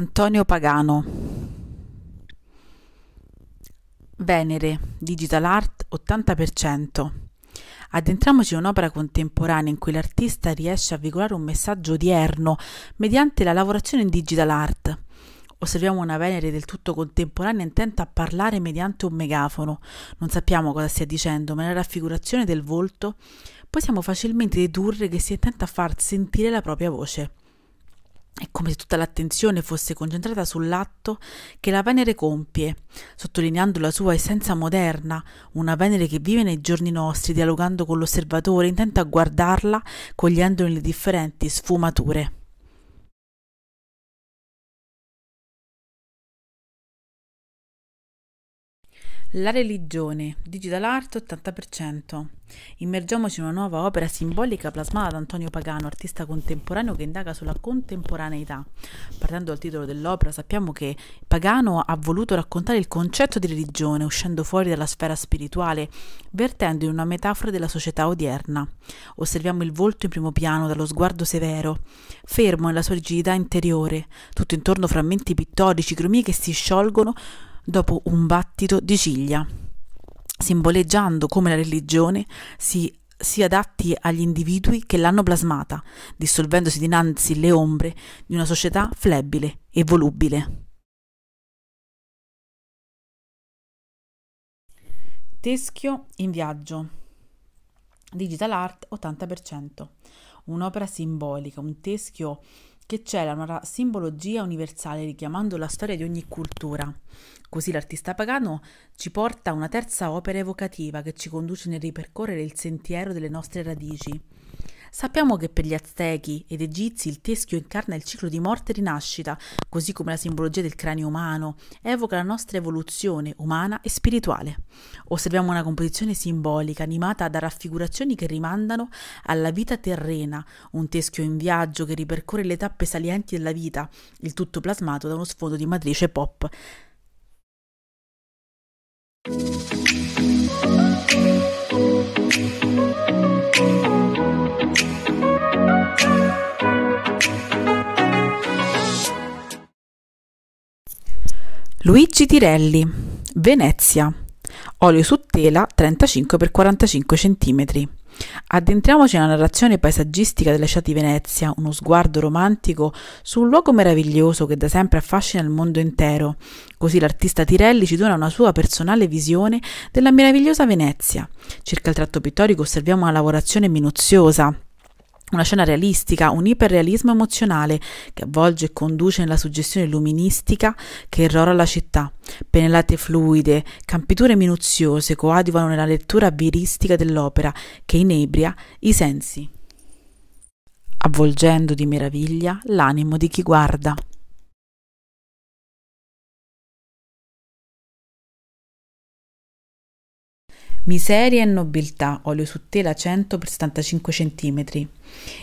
Antonio Pagano Venere, Digital Art 80%. Addentriamoci in un'opera contemporanea in cui l'artista riesce a veicolare un messaggio odierno mediante la lavorazione in digital art. Osserviamo una Venere del tutto contemporanea intenta a parlare mediante un megafono. Non sappiamo cosa stia dicendo, ma nella raffigurazione del volto possiamo facilmente dedurre che si intenta a far sentire la propria voce. È come se tutta l'attenzione fosse concentrata sull'atto che la Venere compie, sottolineando la sua essenza moderna, una Venere che vive nei giorni nostri, dialogando con l'osservatore, intenta a guardarla, cogliendone le differenti sfumature. La religione, digital art 80%. Immergiamoci in una nuova opera simbolica plasmata da Antonio Pagano, artista contemporaneo che indaga sulla contemporaneità. Partendo dal titolo dell'opera sappiamo che Pagano ha voluto raccontare il concetto di religione uscendo fuori dalla sfera spirituale, vertendo in una metafora della società odierna. Osserviamo il volto in primo piano dallo sguardo severo, fermo nella sua rigidità interiore, tutto intorno frammenti pittorici, cromie che si sciolgono dopo un battito di ciglia, simboleggiando come la religione si si adatti agli individui che l'hanno plasmata, dissolvendosi dinanzi le ombre di una società flebile e volubile. Teschio in viaggio. Digital Art 80%. Un'opera simbolica, un teschio che cela una simbologia universale richiamando la storia di ogni cultura. Così l'artista pagano ci porta a una terza opera evocativa che ci conduce nel ripercorrere il sentiero delle nostre radici Sappiamo che per gli Aztechi ed Egizi il teschio incarna il ciclo di morte e rinascita, così come la simbologia del cranio umano evoca la nostra evoluzione umana e spirituale. Osserviamo una composizione simbolica animata da raffigurazioni che rimandano alla vita terrena, un teschio in viaggio che ripercorre le tappe salienti della vita, il tutto plasmato da uno sfondo di matrice pop. Thank you. Luigi Tirelli, Venezia, olio su tela 35x45 cm. Addentriamoci nella narrazione paesaggistica della città di Venezia, uno sguardo romantico su un luogo meraviglioso che da sempre affascina il mondo intero. Così l'artista Tirelli ci dona una sua personale visione della meravigliosa Venezia. Circa il tratto pittorico osserviamo una lavorazione minuziosa, una scena realistica, un iperrealismo emozionale che avvolge e conduce nella suggestione luministica che irrora la città. Pennellate fluide, campiture minuziose coadiuvano nella lettura viristica dell'opera che inebria i sensi, avvolgendo di meraviglia l'animo di chi guarda. Miseria e nobiltà, olio su tela 100 x 75 cm.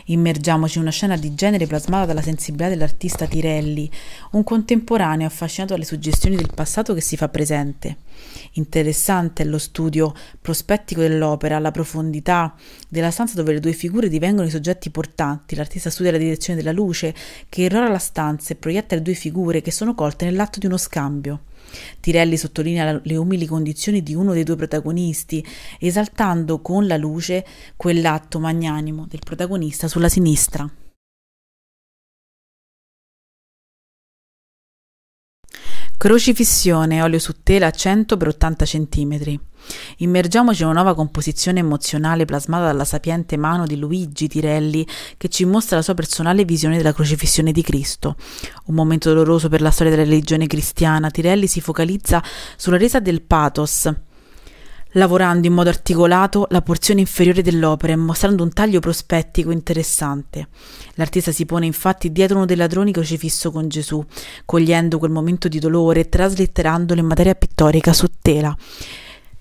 Immergiamoci in una scena di genere plasmata dalla sensibilità dell'artista Tirelli, un contemporaneo affascinato dalle suggestioni del passato che si fa presente. Interessante è lo studio prospettico dell'opera, la profondità della stanza dove le due figure divengono i soggetti portanti. L'artista studia la direzione della luce che irrora la stanza e proietta le due figure che sono colte nell'atto di uno scambio. Tirelli sottolinea le umili condizioni di uno dei due protagonisti, esaltando con la luce quell'atto magnanimo del protagonista sulla sinistra. Crocifissione, olio su tela 100 per 80 cm. Immergiamoci in una nuova composizione emozionale plasmata dalla sapiente mano di Luigi Tirelli che ci mostra la sua personale visione della crocifissione di Cristo. Un momento doloroso per la storia della religione cristiana, Tirelli si focalizza sulla resa del pathos lavorando in modo articolato la porzione inferiore dell'opera e mostrando un taglio prospettico interessante. L'artista si pone infatti dietro uno dei ladroni crocifisso con Gesù, cogliendo quel momento di dolore e traslitterandolo in materia pittorica su tela,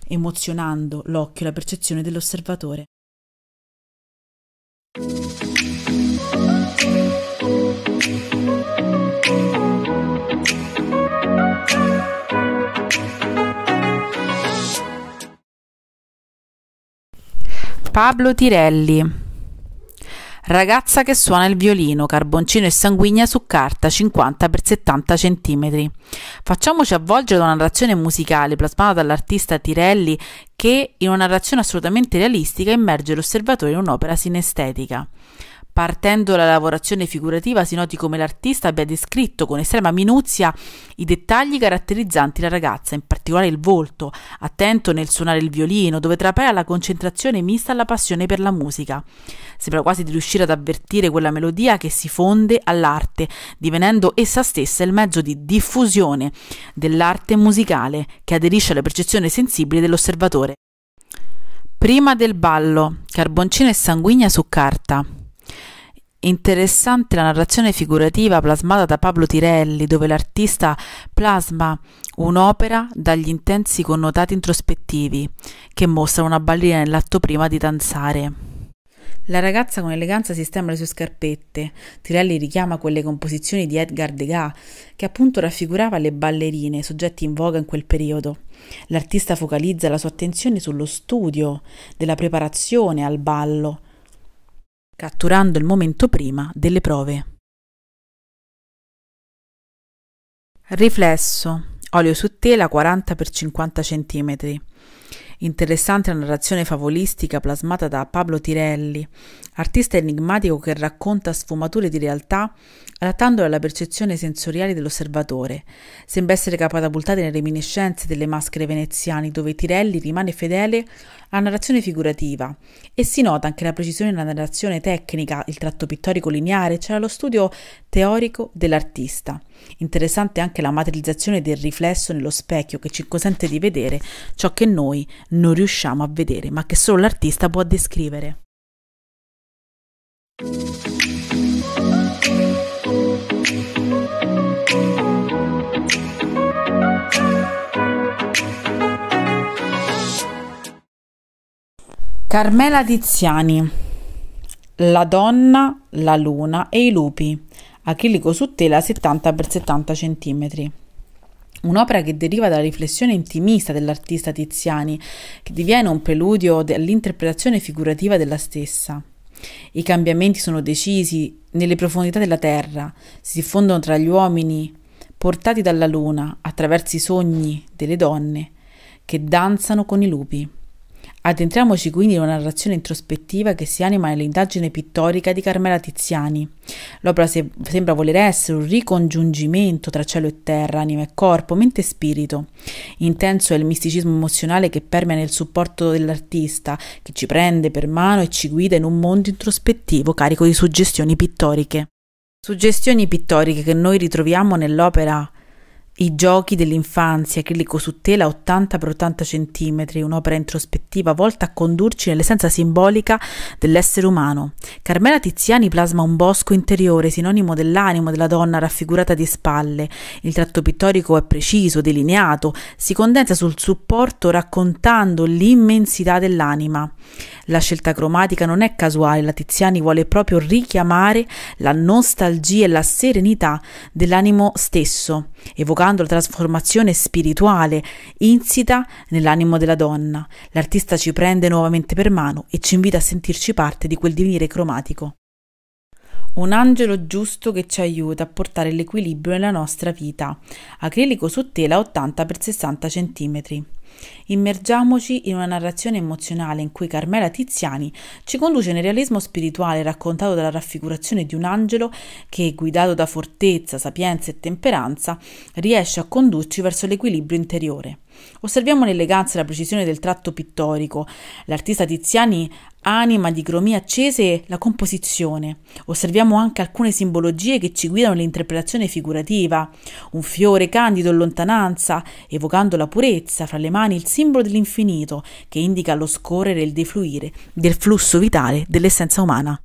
emozionando l'occhio e la percezione dell'osservatore. Pablo Tirelli. Ragazza che suona il violino, carboncino e sanguigna su carta 50 x 70 cm. Facciamoci avvolgere da una narrazione musicale plasmata dall'artista Tirelli che, in una narrazione assolutamente realistica, immerge l'osservatore in un'opera sinestetica. Partendo dalla lavorazione figurativa si noti come l'artista abbia descritto con estrema minuzia i dettagli caratterizzanti la ragazza, in particolare il volto, attento nel suonare il violino, dove trapela la concentrazione mista alla passione per la musica. Sembra quasi di riuscire ad avvertire quella melodia che si fonde all'arte, divenendo essa stessa il mezzo di diffusione dell'arte musicale che aderisce alla percezione sensibile dell'osservatore. Prima del ballo, Carboncino e Sanguigna su carta. Interessante la narrazione figurativa plasmata da Pablo Tirelli, dove l'artista plasma un'opera dagli intensi connotati introspettivi che mostra una ballerina nell'atto prima di danzare. La ragazza con eleganza sistema le sue scarpette. Tirelli richiama quelle composizioni di Edgar Degas, che appunto raffigurava le ballerine, soggetti in voga in quel periodo. L'artista focalizza la sua attenzione sullo studio, della preparazione al ballo, catturando il momento prima delle prove. Riflesso, olio su tela 40x50 cm. Interessante la narrazione favolistica plasmata da Pablo Tirelli, artista enigmatico che racconta sfumature di realtà adattandole alla percezione sensoriale dell'osservatore. Sembra essere catapultata nelle reminiscenze delle maschere veneziane, dove Tirelli rimane fedele alla narrazione figurativa e si nota anche la precisione nella narrazione tecnica, il tratto pittorico lineare, c'era cioè lo studio teorico dell'artista. Interessante anche la materializzazione del riflesso nello specchio che ci consente di vedere ciò che noi non riusciamo a vedere, ma che solo l'artista può descrivere. Carmela Tiziani La donna, la luna e i lupi acrilico su tela 70x70 cm. Un'opera che deriva dalla riflessione intimista dell'artista Tiziani, che diviene un preludio all'interpretazione figurativa della stessa. I cambiamenti sono decisi nelle profondità della terra, si diffondono tra gli uomini, portati dalla luna attraverso i sogni delle donne che danzano con i lupi. Addentriamoci quindi in una narrazione introspettiva che si anima nell'indagine pittorica di Carmela Tiziani. L'opera se- sembra voler essere un ricongiungimento tra cielo e terra, anima e corpo, mente e spirito. Intenso è il misticismo emozionale che permea nel supporto dell'artista, che ci prende per mano e ci guida in un mondo introspettivo carico di suggestioni pittoriche. Suggestioni pittoriche che noi ritroviamo nell'opera i giochi dell'infanzia, acrilico su tela 80x80 cm, un'opera introspettiva volta a condurci nell'essenza simbolica dell'essere umano. Carmela Tiziani plasma un bosco interiore, sinonimo dell'animo della donna raffigurata di spalle. Il tratto pittorico è preciso, delineato, si condensa sul supporto raccontando l'immensità dell'anima. La scelta cromatica non è casuale, la Tiziani vuole proprio richiamare la nostalgia e la serenità dell'animo stesso evocando la trasformazione spirituale insita nell'animo della donna. L'artista ci prende nuovamente per mano e ci invita a sentirci parte di quel divenire cromatico. Un angelo giusto che ci aiuta a portare l'equilibrio nella nostra vita. Acrilico su tela 80x60 cm. Immergiamoci in una narrazione emozionale in cui Carmela Tiziani ci conduce nel realismo spirituale raccontato dalla raffigurazione di un angelo che, guidato da fortezza, sapienza e temperanza, riesce a condurci verso l'equilibrio interiore. Osserviamo l'eleganza e la precisione del tratto pittorico. L'artista Tiziani anima di cromie accese la composizione. Osserviamo anche alcune simbologie che ci guidano l'interpretazione figurativa. Un fiore candido in lontananza, evocando la purezza, fra le mani il simbolo dell'infinito, che indica lo scorrere e il defluire del flusso vitale dell'essenza umana.